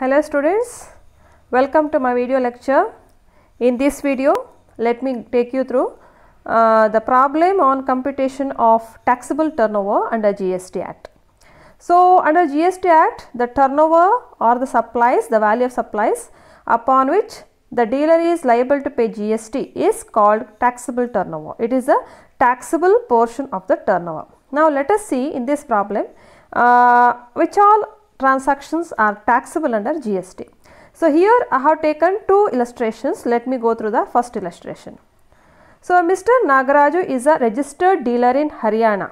Hello students, welcome to my video lecture. In this video, let me take you through uh, the problem on computation of taxable turnover under GST Act. So, under GST Act, the turnover or the supplies, the value of supplies upon which the dealer is liable to pay GST is called taxable turnover. It is a taxable portion of the turnover. Now, let us see in this problem uh, which all transactions are taxable under GST. So, here I have taken two illustrations. Let me go through the first illustration. So, Mr. Nagaraju is a registered dealer in Haryana.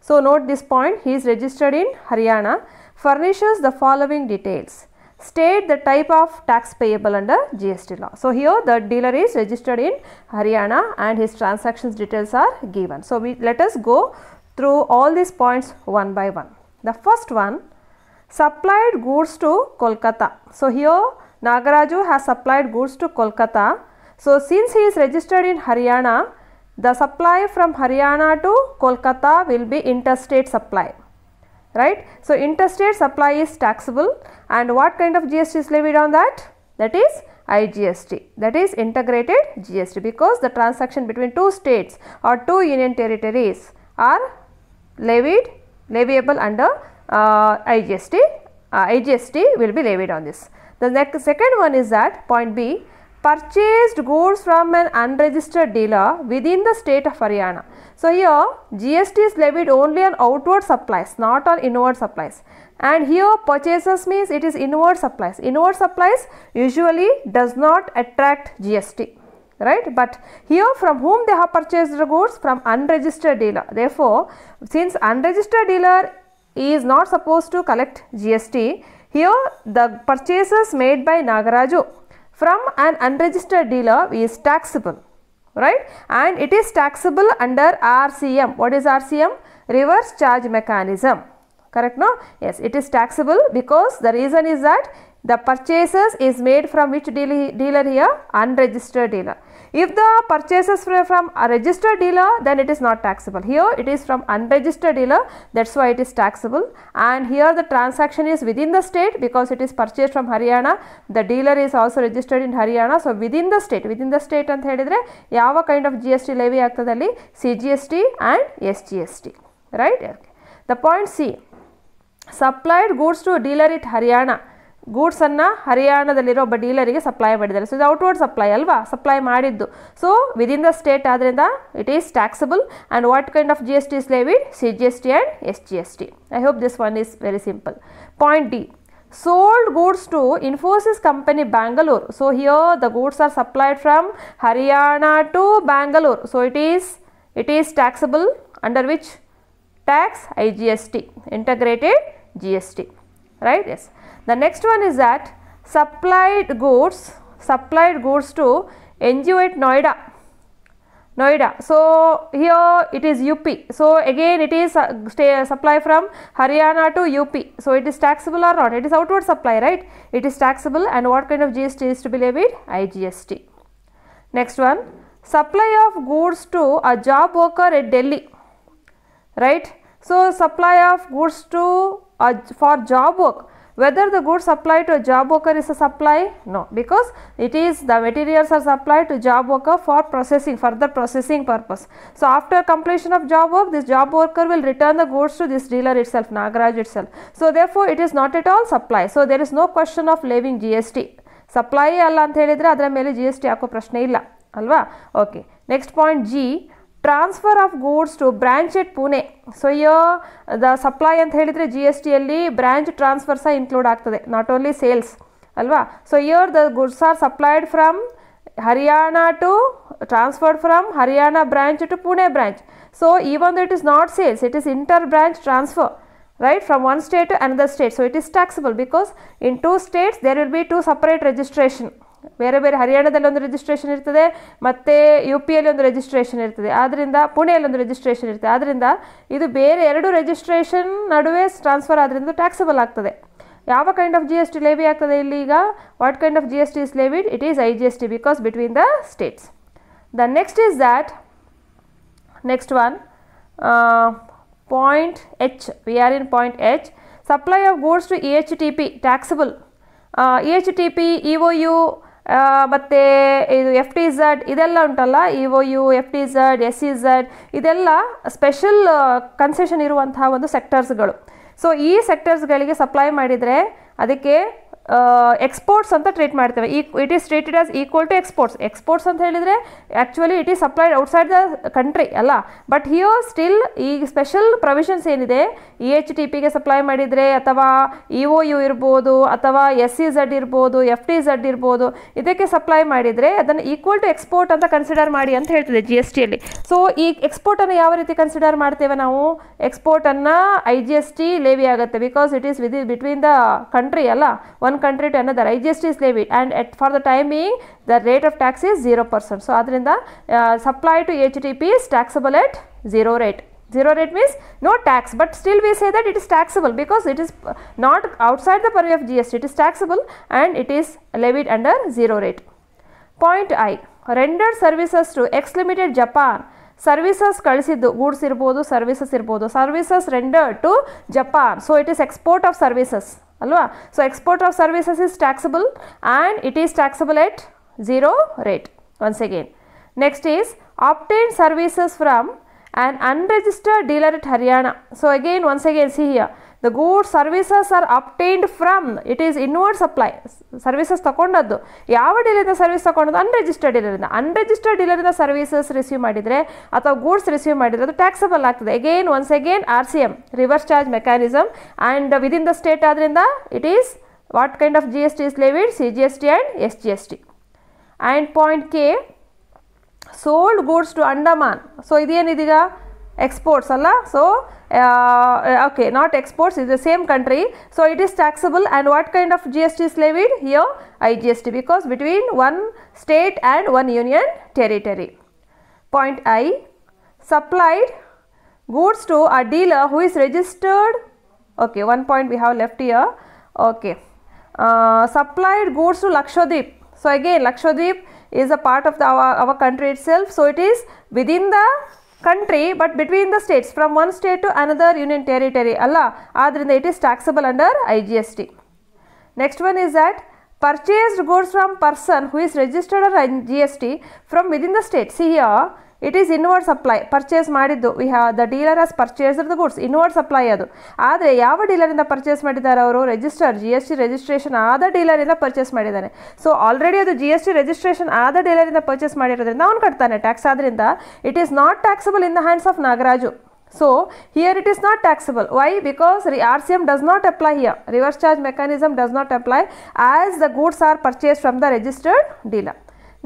So, note this point he is registered in Haryana furnishes the following details. State the type of tax payable under GST law. So, here the dealer is registered in Haryana and his transactions details are given. So, we let us go through all these points one by one. The first one supplied goods to Kolkata. So, here Nagaraju has supplied goods to Kolkata. So, since he is registered in Haryana, the supply from Haryana to Kolkata will be interstate supply right. So, interstate supply is taxable and what kind of GST is levied on that? That is IGST that is integrated GST because the transaction between two states or two union territories are levied leviable under uh, IGST, uh, IGST will be levied on this. The next, second one is that point B purchased goods from an unregistered dealer within the state of Haryana. So, here GST is levied only on outward supplies not on inward supplies and here purchases means it is inward supplies. Inward supplies usually does not attract GST right but here from whom they have purchased the goods from unregistered dealer therefore since unregistered dealer is not supposed to collect GST. Here the purchases made by Nagaraju from an unregistered dealer is taxable right and it is taxable under RCM. What is RCM? Reverse charge mechanism correct no? Yes it is taxable because the reason is that the purchases is made from which dealer here? Unregistered dealer. If the purchase is from a registered dealer, then it is not taxable. Here it is from unregistered dealer, that's why it is taxable. And here the transaction is within the state because it is purchased from Haryana. The dealer is also registered in Haryana. So within the state, within the state and ಹೇಳಿದ್ರೆ ಯಾವ kind of GST levy. T CGST and SGST. Right? G S T and S G S T right the point C ಗೂಡ್ಸನ್ನು ಹರಿಯಾಣದಲ್ಲಿರೋ ಒಬ್ಬ ಡೀಲರಿಗೆ supply ಮಾಡಿದ್ದಾರೆ so ಇದು outward supply ಅಲ್ವಾ supply ಮಾಡಿದ್ದು ಸೊ ವಿದಿನ್ ದ ಸ್ಟೇಟ್ ಆದ್ದರಿಂದ it is taxable and what kind of G S T levy with C G S T and S G S T I hope this one is very simple point D sold goods to Infosys company Bangalore so here the goods are supplied from Haryana to Bangalore so it is it is taxable under which tax I G S T integrated G S T right S The next one is that supplied goods, supplied goods to NGO at Noida. Noida. So here it is UP. So again it is uh, uh, supply from Haryana to UP. So it is taxable or not? It is outward supply, right? It is taxable and what kind of GST is to be levied? IGST. Next one, supply of goods to a job worker at Delhi, right? So supply of goods to a, for job work. Whether the goods supplied to a job worker is a supply? No, because it is the materials are supplied to job worker for processing, further processing purpose. So, after completion of job work, this job worker will return the goods to this dealer itself, Nagaraj itself. So, therefore, it is not at all supply. So, there is no question of levying GST. Supply ಅಲ್ಲ ಅಂತ ಹೇಳಿದರೆ ಅದರ ಮೇಲೆ G S T ಹಾಕೋ ಪ್ರಶ್ನೆ ಇಲ್ಲ transfer of goods to branch at Pune so the supply ಅಂತ ಹೇಳಿದರೆ ಜಿ ಎಸ್ ಟಿಯಲ್ಲಿ ಬ್ರ್ಯಾಂಚ್ ಟ್ರಾನ್ಸ್ಫರ್ ಸಹ ಇನ್ಕ್ಲೂಡ್ ಆಗ್ತದೆ ನಾಟ್ ಓನ್ಲಿ ಸೇಲ್ಸ್ ಅಲ್ವಾ so here the goods are supplied from Haryana to transferred from Haryana branch to Pune branch so ಒಂದು it is not sales it is inter branch transfer right from one state to another state so it is taxable because in two States there will be two separate registration ಬೇರೆ ಬೇರೆ ಹರಿಯಾಣದಲ್ಲಿ ಒಂದು registration ಇರ್ತದೆ ಮತ್ತೆ you ಪಿಯಲ್ಲಿ ಒಂದು registration ಇರ್ತದೆ ಆದ್ದರಿಂದ ಪುಣೆಯಲ್ಲಿ ಒಂದು ರಿಜಿಸ್ಟ್ರೇಷನ್ ಇರ್ತದೆ ಆದ್ದರಿಂದ ಇದು ಬೇರೆ ಎರಡು ರಿಜಿಸ್ಟ್ರೇಷನ್ ನಡುವೆ ಟ್ರಾನ್ಸ್ಫರ್ ಆದ್ದರಿಂದ ಟ್ಯಾಕ್ಸಬಲ್ ಆಗ್ತದೆ ಯಾವ kind of G S T levy ಆಗ್ತದೆ ಇಲ್ಲಿ ಈಗ what kind of G S T is levied it is I G S T because between the states the next is that next one point H V R in point H supply of goods to E H T P taxable E H T P E O U ಮತ್ತು ಇದು F T Z ಇದೆಲ್ಲ ಉಂಟಲ್ಲ E O U F T Z S C Z ಇದೆಲ್ಲ special concession ಇರುವಂತಹ ಒಂದು ಸೆಕ್ಟರ್ಸ್ಗಳು so ಈ ಸೆಕ್ಟರ್ಸ್ಗಳಿಗೆ ಸಪ್ಲೈ ಮಾಡಿದರೆ ಅದಕ್ಕೆ ಎಕ್ಸ್ಪೋರ್ಟ್ಸ್ uh, ಅಂತ ಟ್ರೀಟ್ ಮಾಡ್ತೇವೆ e, ಈ it is treated as equal to exports exports ಅಂತ ಹೇಳಿದರೆ actually it is supplied outside the country ಅಲ್ಲ ಬಟ್ ಹಿಯರ್ ಸ್ಟಿಲ್ ಈ ಸ್ಪೆಷಲ್ ಪ್ರೊವಿಷನ್ಸ್ ಏನಿದೆ ಇ e ಎಚ್ ಟಿ ಪಿಗೆ ಸಪ್ಲೈ ಮಾಡಿದರೆ ಅಥವಾ ಇ ಒ ಯು ಇರ್ಬೋದು ಅಥವಾ ಎಸ್ ಸಿ ಝಡ್ ಇರ್ಬೋದು ಎಫ್ ಟಿ ಝಡ್ ಇರ್ಬೋದು ಇದಕ್ಕೆ ಸಪ್ಲೈ ಮಾಡಿದರೆ ಅದನ್ನು ಈಕ್ವಲ್ ಟು ಎಕ್ಸ್ಪೋರ್ಟ್ ಅಂತ ಕನ್ಸಿಡರ್ ಮಾಡಿ ಅಂತ ಹೇಳ್ತದೆ ಜಿ ಎಸ್ ಟಿಯಲ್ಲಿ ಸೊ ಈ ಎಕ್ಸ್ಪೋರ್ಟನ್ನು ಯಾವ ರೀತಿ ಕನ್ಸಿಡರ್ ಮಾಡ್ತೇವೆ ನಾವು ಎಕ್ಸ್ಪೋರ್ಟನ್ನು I G S T levy ಆಗುತ್ತೆ because it is with between the country ಅಲ್ಲ one one country to another IGST is levied and at for the time being the rate of tax is 0%. So, other than uh, supply to HTP is taxable at 0 rate. 0 rate means no tax but still we say that it is taxable because it is not outside the purview of GST, it is taxable and it is levied under 0 rate. Point I, render services to X limited Japan Services, ಕಳಿಸಿದ್ದು goods ಇರ್ಬೋದು services ಇರ್ಬೋದು rendered to Japan. So, it is export of services. ಅಲ್ವಾ so export of services is taxable and it is taxable at zero rate once again next is obtain services from an unregistered dealer it Haryana so again once again see here the good services are obtained from it is inward supply services ತಗೊಂಡದ್ದು ಯಾವ ಡೀಲರಿಂದ service ತಗೊಂಡದ್ದು unregistered ಡೀಲರಿಂದ unregistered ಡೀಲರಿಂದ services receive ಮಾಡಿದರೆ ಅಥವಾ goods receive ಮಾಡಿದರೆ ಅದು ಟ್ಯಾಕ್ಸಬಲ್ ಆಗ್ತದೆ again once again R C M reverse charge mechanism and within the state ಆದ್ದರಿಂದ it is what kind of G S T is levied C G S T and S G S T and point K sold goods to Andaman so ಇದೇನಿದೀಗ exports alla so uh, uh okay not exports is the same country so it is taxable and what kind of gst is levied here igst because between one state and one union territory point i supplied goods to a dealer who is registered okay one point we have left here okay uh, supplied goods to lakshadweep so again lakshadweep is a part of the, our, our country itself so it is within the country but between the states from one state to another union territory Allah, other than it is taxable under IGST. Next one is that purchased goods from person who is registered under GST from within the state. See here, it is inward supply purchase ಮಾಡಿದ್ದು we have the dealer as purchase the goods inward supply ಅದು ಆದರೆ ಯಾವ ಡೀಲರಿಂದ purchase ಮಾಡಿದ್ದಾರೆ ಅವರು register G S T registration ಆದ ಡೀಲರಿಂದ purchase ಮಾಡಿದ್ದಾನೆ ಸೊ ಆಲ್ರೆಡಿ ಅದು ಜಿ ಎಸ್ ಟಿ ರಿಜಿಸ್ಟ್ರೇಷನ್ ಆದ ಡೀಲರಿಂದ ಪರ್ಚೇಸ್ ಮಾಡಿರೋದ್ರಿಂದ ಅವನು ಕಟ್ತಾನೆ ಟ್ಯಾಕ್ಸ್ ಆದ್ದರಿಂದ it is not taxable in the hands of Nagaraju so here it is not taxable why because R C M does not apply here reverse charge mechanism does not apply as the goods are purchase from the registered dealer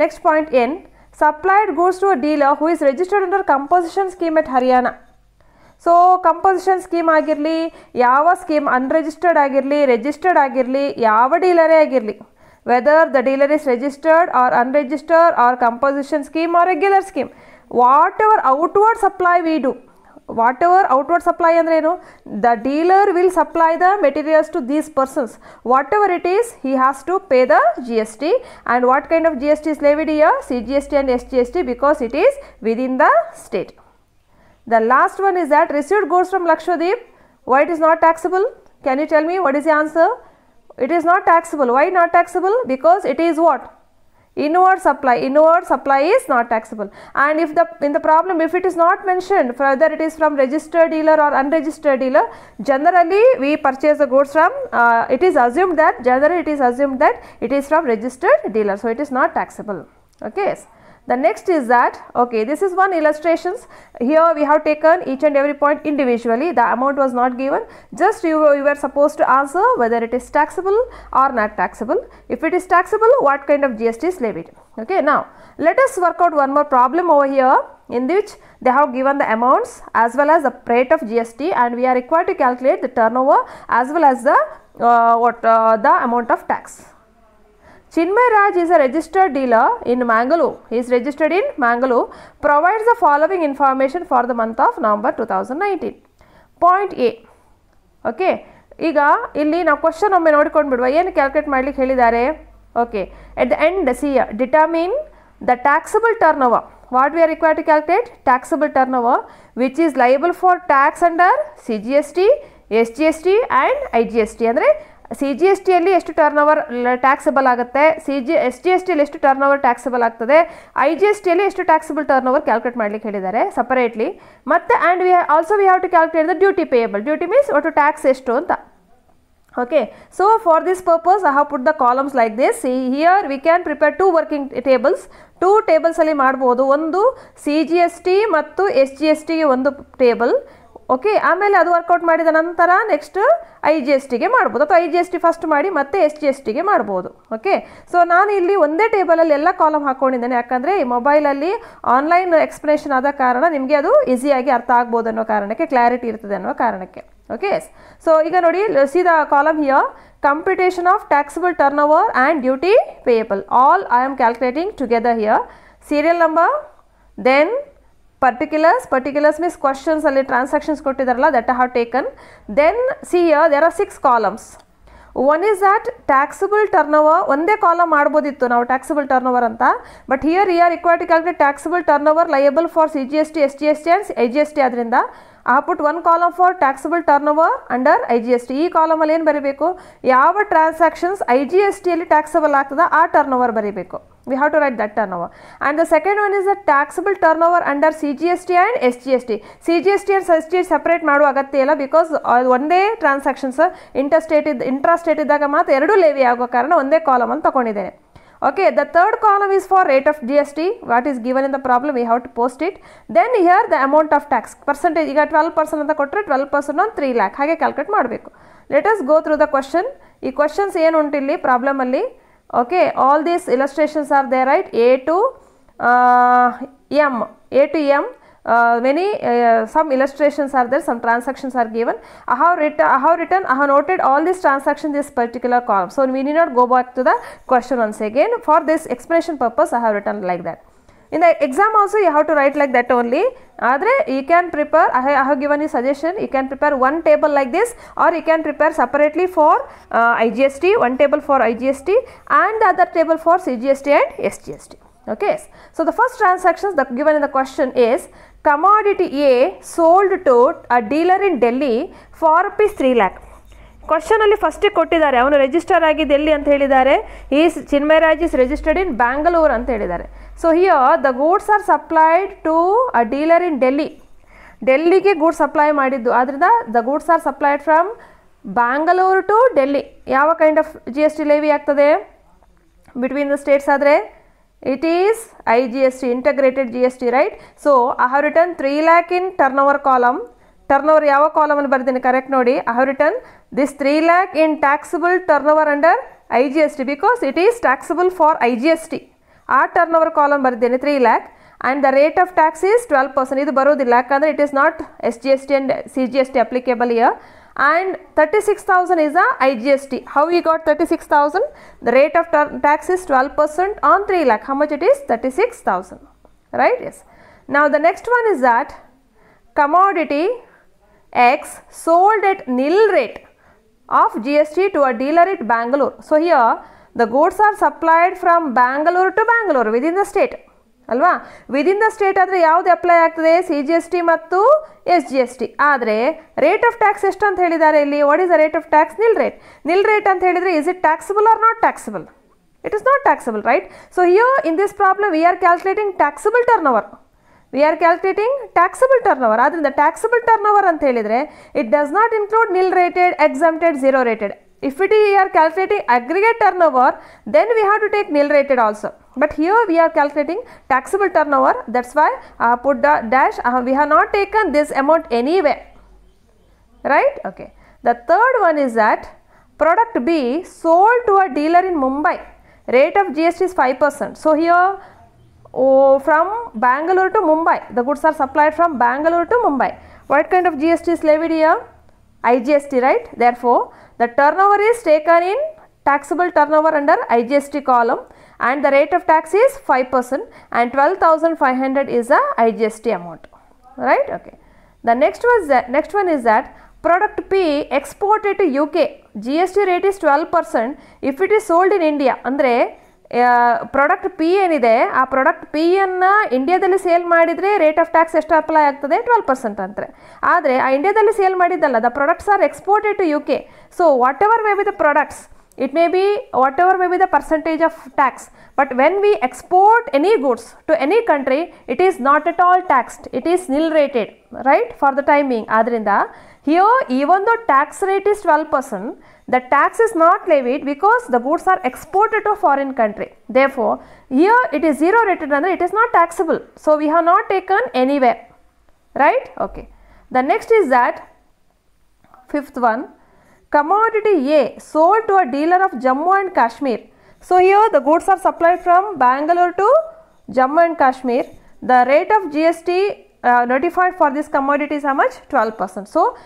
next point N supplied goods to a dealer who is registered under composition scheme at Haryana. So composition scheme ಆಗಿರಲಿ ಯಾವ scheme unregistered ಆಗಿರಲಿ registered ಆಗಿರಲಿ ಯಾವ ಡೀಲರೇ ಆಗಿರಲಿ whether the dealer is registered or unregistered or composition scheme or regular scheme whatever outward supply we do whatever outward supply and you know, the dealer will supply the materials to these persons whatever it is he has to pay the GST and what kind of GST is levied here CGST and SGST because it is within the state the last one is that received goes from Lakshadweep why it is not taxable can you tell me what is the answer it is not taxable why not taxable because it is what inward supply inward supply is not taxable and if the in the problem if it is not mentioned whether it is from registered dealer or unregistered dealer generally we purchase the goods from uh, it is assumed that generally it is assumed that it is from registered dealer so it is not taxable okay the next is that, okay, this is one illustrations. Here we have taken each and every point individually. The amount was not given. Just you, you were supposed to answer whether it is taxable or not taxable. If it is taxable, what kind of GST is levied. Okay, now let us work out one more problem over here in which they have given the amounts as well as the rate of GST and we are required to calculate the turnover as well as the uh, what uh, the amount of tax Chinmay Raj is a dealer in in is registered in registered provides the following information for the month of November of November 2019. Point A okay ಈಗ ಇಲ್ಲಿ ನಾವು question ಒಮ್ಮೆ ನೋಡಿಕೊಂಡು ಬಿಡುವ ಏನು calculate ಮಾಡ್ಲಿಕ್ಕೆ ಹೇಳಿದ್ದಾರೆ okay at the end C determine the taxable turnover what we are require to calculate taxable turnover which is liable for tax under C G S T S G S T and I G S T ಅಂದರೆ C G S ಟಿಯಲ್ಲಿ ಎಷ್ಟು turnover taxable ಆಗುತ್ತೆ C G S G S ಟಿಯಲ್ಲಿ ಎಷ್ಟು turnover taxable ಆಗ್ತದೆ I G S ಟಿಯಲ್ಲಿ ಎಷ್ಟು taxable turn over calculate ಮಾಡ್ಲಿಕ್ಕೆ ಹೇಳಿದ್ದಾರೆ ಸಪರೇಟ್ಲಿ ಮತ್ತೆ and we also we have to calculate the duty payable duty means ಒಟ್ಟು ಟ್ಯಾಕ್ಸ್ ಎಷ್ಟು ಅಂತ okay so for this purpose I have put the columns like this here we can prepare two working tables two ಟೇಬಲ್ಸಲ್ಲಿ ಮಾಡ್ಬೋದು ಒಂದು C G S T ಮತ್ತು S G S ಟಿಗೆ ಒಂದು table okay ಆಮೇಲೆ ಅದು ವರ್ಕೌಟ್ ಮಾಡಿದ ನಂತರ ನೆಕ್ಸ್ಟ್ ಐ ಜಿ ಎಸ್ ಟಿಗೆ ಮಾಡ್ಬೋದು ಅಥವಾ I G S T first ಮಾಡಿ ಮತ್ತೆ ಎಸ್ ಜಿ ಎಸ್ ಟಿಗೆ ಮಾಡ್ಬೋದು ಓಕೆ ಸೊ ನಾನು ಇಲ್ಲಿ ಒಂದೇ ಟೇಬಲಲ್ಲಿ ಎಲ್ಲ ಕಾಲಮ್ ಹಾಕ್ಕೊಂಡಿದ್ದೇನೆ ಯಾಕಂದರೆ ಈ ಮೊಬೈಲಲ್ಲಿ ಆನ್ಲೈನ್ ಎಕ್ಸ್ಪ್ಲನೇಷನ್ ಆದ ಕಾರಣ ನಿಮಗೆ ಅದು ಈಸಿಯಾಗಿ ಅರ್ಥ ಆಗ್ಬೋದು ಅನ್ನೋ ಕಾರಣಕ್ಕೆ ಕ್ಲಾರಿಟಿ ಇರ್ತದೆ ಅನ್ನೋ ಕಾರಣಕ್ಕೆ ಓಕೆ ಸೊ ಈಗ ನೋಡಿ ಸೀದಾ column here computation of taxable turnover and duty payable all I am calculating together here serial number then particulars particulars means ಅಲ್ಲಿ ಟ್ರಾನ್ಸಾಕ್ಷನ್ಸ್ ಕೊಟ್ಟಿದ್ದಾರಲ್ಲ that have taken then see there are six columns one is that taxable turnover ಒಂದೇ column ಮಾಡ್ಬೋದಿತ್ತು ನಾವು taxable turnover ಅಂತ but here here equity calculate taxable turnover liable for C G S T S G S T and I G S T ಆದ್ದರಿಂದ ಆ put one column for taxable turnover under I G S T ಈ ಕಾಲಮಲ್ಲಿ ಏನು ಬರೀಬೇಕು ಯಾವ transactions I G S ಟಿಯಲ್ಲಿ taxable ಆಗ್ತದೆ ಆ ಟರ್ನ್ ಓವರ್ ಬರೀಬೇಕು we how to write that and the second one we the taxable turnover under C G S T and S G S T C G S T and SGST separate ಮಾಡುವ ಅಗತ್ಯ ಇಲ್ಲ because ಒಂದೇ transactions interstate ಇದ್ದ ಇಂಟ್ರಾಸ್ಟೇಟ್ ಇದ್ದಾಗ ಮಾತ್ರ ಎರಡೂ Levi ಆಗೋ ಕಾರಣ ಒಂದೇ ಕಾಲಮಲ್ಲಿ ತಗೊಂಡಿದ್ದೇನೆ okay the third column is for rate of G S T what is given in the problem we have to post it then here the amount of tax percentage ಈಗ ಟ್ವೆಲ್ ಪರ್ಸೆಂಟ್ ಅಂತ ಕೊಟ್ಟರೆ twelve percent ಒಂದು three lakh ಹಾಗೆ calculate ಮಾಡಬೇಕು let's go through the question ಈ questions ಏನು ಉಂಟಿಲ್ಲಿ ಪ್ರಾಬ್ಲಮಲ್ಲಿ okay all these illustrations are there right a to uh, m a to m uh, many uh, some illustrations are there some transactions are given i have written i have written i have noted all these transactions this particular column so we need not go back to the question once again for this explanation purpose i have written like that in the exam also you have to write like that only. Adre, you can prepare, I have given you suggestion, you can prepare one table like this or you can prepare separately for uh, IGST, one table for IGST and the other table for CGST and SGST. Okay. So, the first transactions that given in the question is commodity A sold to a dealer in Delhi for rupees 3 lakh. Question ಅಲ್ಲಿ ಫಸ್ಟಿಗೆ ಕೊಟ್ಟಿದ್ದಾರೆ ಅವನು register ಆಗಿದ್ದು ಎಲ್ಲಿ ಅಂತ ಹೇಳಿದ್ದಾರೆ is Chinmayraj is registered in Bangalore ಅಂತ ಹೇಳಿದ್ದಾರೆ so here the goods are supplied to a dealer in Delhi ಡೆಲ್ಲಿಗೆ ಗೂಡ್ಸ್ ಸಪ್ಲೈ ಮಾಡಿದ್ದು ಆದ್ರಿಂದ the goods are supplied from Bangalore to Delhi ಯಾವ kind of G S T levy ಆಗ್ತದೆ ಬಿಟ್ವೀನ್ ದ ಸ್ಟೇಟ್ಸ್ ಆದರೆ it is I G S T integrated G S T right so I have written three lakh in turnover column turnover ಯಾವ ಕಾಲಮಲ್ಲಿ ಬರ್ತೀನಿ correct ನೋಡಿ I have written this 3 lakh in taxable turnover under IGST because it is taxable for IGST. Our turnover column barudhene 3 lakh and the rate of tax is 12%. Idu baru lakh and it is not SGST and CGST applicable here. And 36,000 is a IGST. How we got 36,000? The rate of tax is 12% on 3 lakh. How much it is? 36,000. Right? Yes. Now the next one is that commodity X sold at nil rate. of GST to a dealer at Bangalore. So here the goods are supplied from Bangalore to Bangalore within the state. ಅಲ್ವಾ within the state ಆದರೆ ಯಾವುದು apply ಆಗ್ತದೆ C G S T ಮತ್ತು S G S T ಆದರೆ rate of tax ಎಷ್ಟು ಅಂತ ಹೇಳಿದ್ದಾರೆ ಇಲ್ಲಿ what is the rate of tax nil rate nil rate ಅಂತ ಹೇಳಿದರೆ is it taxable or not taxable it is not taxable right so here in this problem we are calculating taxable turnover we are calculating taxable turnover. That is the taxable turnover. It does not include nil rated, exempted, zero rated. If it is, we are calculating aggregate turnover, then we have to take nil rated also. But here we are calculating taxable turnover. That's why I uh, put the dash. Uh, we have not taken this amount anywhere. Right? Okay. The third one is that product B sold to a dealer in Mumbai. Rate of GST is 5%. So here oh, from Bangalore to Mumbai. The goods are supplied from Bangalore to Mumbai. What kind of GST is levied here? IGST, right? Therefore, the turnover is taken in taxable turnover under IGST column and the rate of tax is 5% and 12,500 is a IGST amount, right? Okay. The next was that, next one is that product P exported to UK, GST rate is 12%. If it is sold in India, Andre, product P ಏನಿದೆ ಆ product P ಅನ್ನು ಇಂಡಿಯಾದಲ್ಲಿ sale ಮಾಡಿದರೆ rate of tax ಎಷ್ಟು apply ಆಗ್ತದೆ twelve percent ಅಂತಾರೆ ಆದರೆ ಆ ಇಂಡಿಯಾದಲ್ಲಿ ಸೇಲ್ ಮಾಡಿದ್ದಲ್ಲ the products are exported to U K so whatever may be the products it may be whatever may be the percentage of tax but when we export any goods to any country it is not at all taxed it is nil rated right for the time being adrinda here even though tax rate is 12% the tax is not levied because the goods are exported to foreign country therefore here it is zero rated and it is not taxable so we have not taken anywhere right okay the next is that fifth one Commodity A sold to a dealer of Jammu and Kashmir. So here the goods are supplied from Bangalore to Jammu and Kashmir. The rate of GST notified for this commodity is how much? 12%. So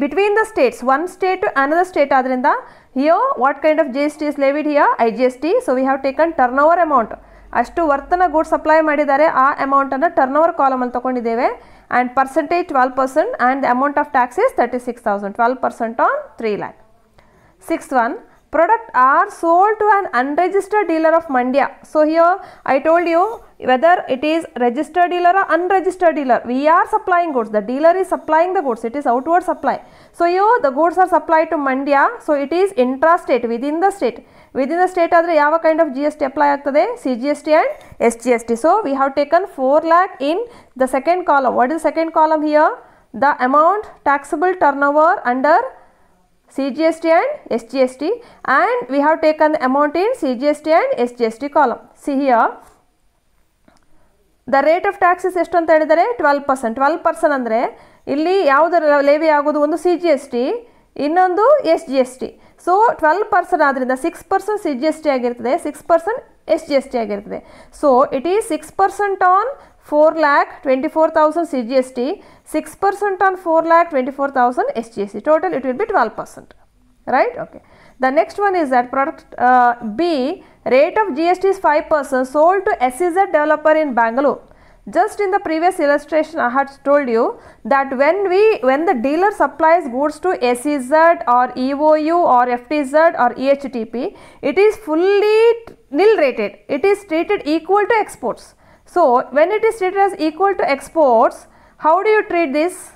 between the states, one state to another state adrinda, here what kind of GST is levied here? IGST. So we have taken turnover amount. ಅಷ್ಟು ವರ್ತನ ಗೂಡ್ supply ಮಾಡಿದ್ದಾರೆ ಆ ಅಮೌಂಟನ್ನು turnover ಕಾಲಮಲ್ಲಿ ತೊಗೊಂಡಿದ್ದೇವೆ and percentage 12 percent and the amount of tax is 36,000 12 percent on 3 lakh. Sixth one product are sold to an unregistered dealer of Mandya. So here I told you whether it is registered dealer or unregistered dealer we are supplying goods the dealer is supplying the goods it is outward supply so here the goods are supplied to mandya so it is intrastate within the state within the state adre yava kind of gst apply aagtade cgst and sgst so we have taken 4 lakh in the second column what is second column here the amount taxable turnover under cgst and sgst and we have taken amount in cgst and sgst column see here the rate of taxes ಎಷ್ಟು ಅಂತ ಹೇಳಿದರೆ twelve percent twelve percent ಅಂದರೆ ಇಲ್ಲಿ ಯಾವುದರ levy ಆಗೋದು ಒಂದು C G S T ಇನ್ನೊಂದು S G S T so twelve percent ಆದ್ದರಿಂದ six percent C G S T ಆಗಿರ್ತದೆ six percent S G S T ಆಗಿರ್ತದೆ so it is six percent on four lakh twenty four thousand C G S T six percent on four lakh twenty four thousand S G S T total it will be twelve percent right okay The next one is that product uh, B, rate of GST is 5% sold to SEZ developer in Bangalore. Just in the previous illustration I had told you that when we when the dealer supplies goods to SEZ or EOU or FTZ or EHTP, it is fully nil rated. It is treated equal to exports. So, when it is treated as equal to exports, how do you treat this?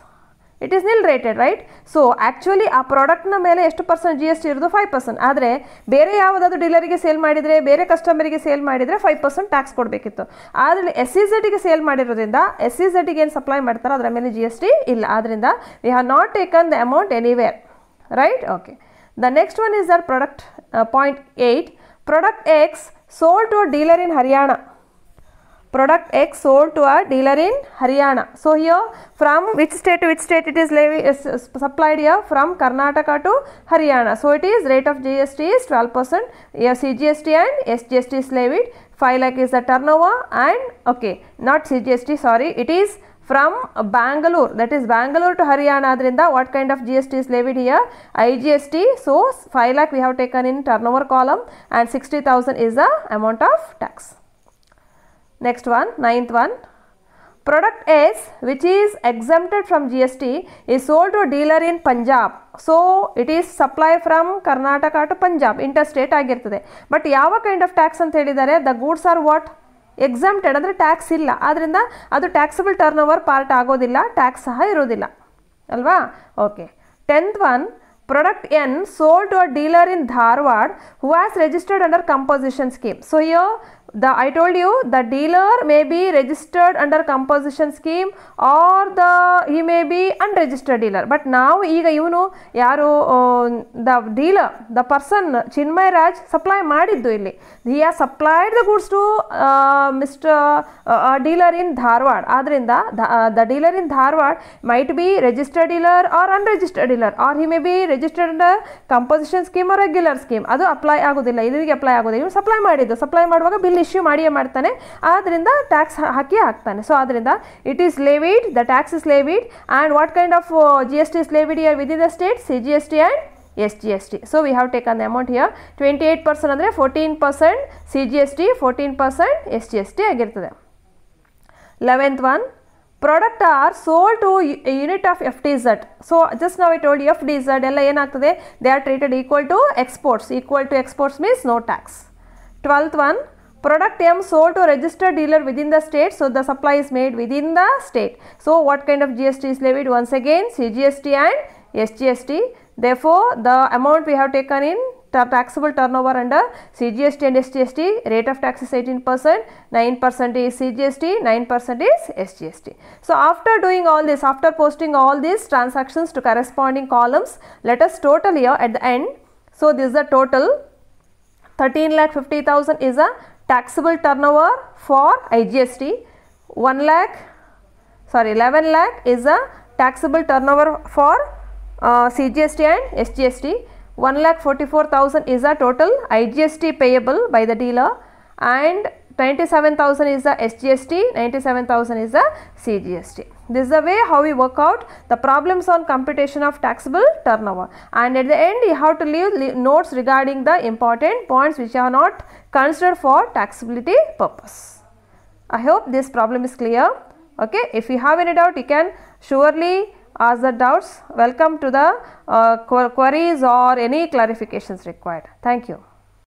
It is nil rated right so actually ಆ ಪ್ರಾಡಕ್ಟ್ನ ಮೇಲೆ ಎಷ್ಟು percent G S T ಇರೋದು five percent ಆದರೆ ಬೇರೆ ಯಾವುದಾದ್ರೂ ಡೀಲರಿಗೆ sale ಮಾಡಿದರೆ ಬೇರೆ ಕಸ್ಟಮರಿಗೆ ಸೇಲ್ ಮಾಡಿದರೆ ಫೈವ್ ಪರ್ಸೆಂಟ್ ಟ್ಯಾಕ್ಸ್ ಕೊಡಬೇಕಿತ್ತು ಆದರೆ ಎಸ್ ಸಿ ಜಡ್ಗೆ e ಸೇಲ್ ಮಾಡಿರೋದ್ರಿಂದ ಎಸ್ ಸಿ ಜಡ್ಗೆ ಏನು ಸಪ್ಲೈ ಮಾಡ್ತಾರೋ ಅದರ ಮೇಲೆ ಜಿ ಎಸ್ ಟಿ ಇಲ್ಲ ಆದ್ದರಿಂದ we have not taken the amount anywhere right okay the next one is the product point eight product X sold to dealer in Haryana product X sold to a dealer in Haryana. So here from which state to which state it is, supplied here from Karnataka to Haryana. So it is rate of GST is 12%, here CGST and SGST is levied, 5 lakh is the turnover and okay not CGST sorry it is from Bangalore that is Bangalore to Haryana adrinda what kind of GST is levied here IGST so 5 lakh we have taken in turnover column and 60,000 is the amount of tax. Next ninth one ninth S which is exempted from G S T is sold to a in Punjab so it is supply from Karnataka to Punjab inter state ಆಗಿರ್ತದೆ but ಯಾವ kind of tax ಅಂತ ಹೇಳಿದ್ದಾರೆ the goods are what exempted ಅಂದರೆ tax ಇಲ್ಲ ಆದ್ದರಿಂದ ಅದು taxable turnover part ಆಗೋದಿಲ್ಲ tax ಸಹ ಇರೋದಿಲ್ಲ ಅಲ್ವಾ okay tenth one product N sold to a dealer in Dharwad who has registered under composition scheme so you the I told you the dealer may be registered under composition scheme or the he may be unregistered dealer but ನಾವು ಈಗ ಇವನು ಯಾರು the dealer the person Chinmay Raj supply ಮಾಡಿದ್ದು ಇಲ್ಲಿ he are supplied the goods to mister dealer in Dharwad ಆದ್ದರಿಂದ the dealer in Dharwad might be registered dealer or un unregistered dealer or he may be registered under composition scheme or regular scheme ಅದು apply ಆಗೋದಿಲ್ಲ ಇದರಿಗೆ apply ಆಗೋದಿಲ್ಲ ಇವ್ರು supply ಮಾಡಿದ್ದು supply ಮಾಡುವಾಗ bill bill issue ಮಾಡಿಯೇ ಮಾಡ್ತಾನೆ ಆದ್ದರಿಂದ ಟ್ಯಾಕ್ಸ್ ಹಾಕಿ ಹಾಕ್ತಾನೆ ಸೊ ಆದ್ದರಿಂದ it is levied the tax is levied and what kind of G S T is levied here within the state C G S T and S G S T so we have taken the amount here twenty eight percent ಅಂದರೆ fourteen percent C G S T fourteen percent S G S T ಆಗಿರ್ತದೆ eleventh one product are sold to unit of F D Z so just ನಾವು it old F D Z ಎಲ್ಲ ಏನಾಗ್ತದೆ they are treated equal to exports equal to exports means no tax twelfth one Product M sold to a registered dealer within the state, so the supply is made within the state. So what kind of GST is levied? Once again CGST and SGST. Therefore, the amount we have taken in taxable turnover under CGST and SGST, rate of tax is 18%, 9% is CGST, 9% is SGST. So, after doing all this, after posting all these transactions to corresponding columns, let us total here at the end. So, this is the total 13 lakh 50,000 is a taxable turnover for IGST 1 lakh sorry 11 lakh is a taxable turnover for uh, CGST and SGST 1 lakh 44,000 is a total IGST payable by the dealer and 97,000 is the SGST 97,000 is the CGST. This is the way how we work out the problems on computation of taxable turnover. And at the end you have to leave, notes regarding the important points which are not considered for taxability purpose. I hope this problem is clear. Okay. If you have any doubt you can surely ask the doubts. Welcome to the uh, queries or any clarifications required. Thank you.